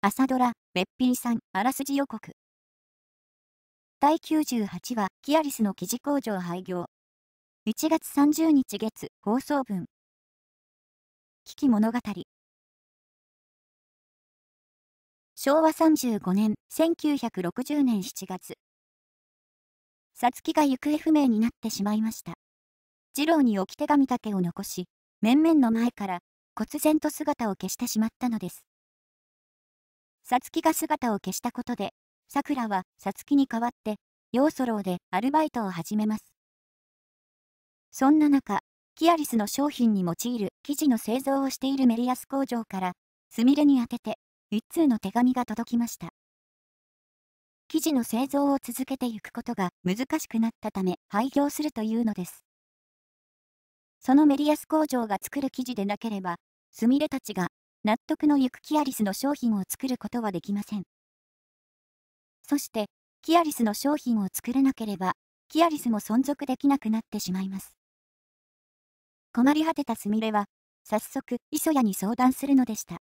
朝ドラ、べっぴんさん、あらすじ予告。第98話、キアリスの生地工場廃業。1月30日月、放送分。危機物語。昭和35年、1960年7月。さつきが行方不明になってしまいました。次郎に置き手紙だけを残し、面々の前から、忽然と姿を消してしまったのです。さつきが姿を消したことで、さくらはさつきに代わって、ヨ素ソローでアルバイトを始めます。そんな中、キアリスの商品に用いる生地の製造をしているメリアス工場から、すみれに宛てて、一通の手紙が届きました。生地の製造を続けていくことが難しくなったため廃業するというのです。そのメリアス工場が作る生地でなければ、すみれたちが納得のゆくキアリスの商品を作ることはできません。そして、キアリスの商品を作れなければ、キアリスも存続できなくなってしまいます。困り果てたすみれは、早速、磯谷に相談するのでした。